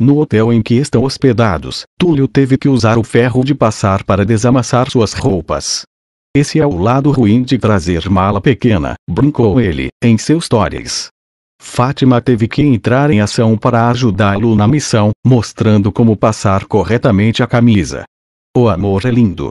No hotel em que estão hospedados, Túlio teve que usar o ferro de passar para desamassar suas roupas. Esse é o lado ruim de trazer mala pequena, brincou ele, em seus stories. Fátima teve que entrar em ação para ajudá-lo na missão, mostrando como passar corretamente a camisa. O amor é lindo,